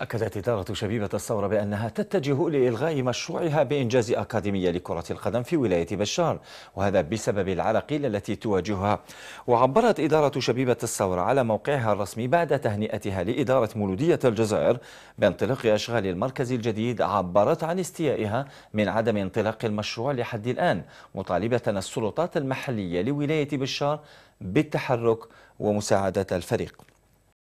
أكدت إدارة شبيبة الثورة بأنها تتجه لإلغاء مشروعها بإنجاز أكاديمية لكرة القدم في ولاية بشار وهذا بسبب العراقيل التي تواجهها وعبرت إدارة شبيبة الثورة على موقعها الرسمي بعد تهنئتها لإدارة مولودية الجزائر بانطلاق أشغال المركز الجديد عبرت عن استيائها من عدم انطلاق المشروع لحد الآن مطالبة السلطات المحلية لولاية بشار بالتحرك ومساعدة الفريق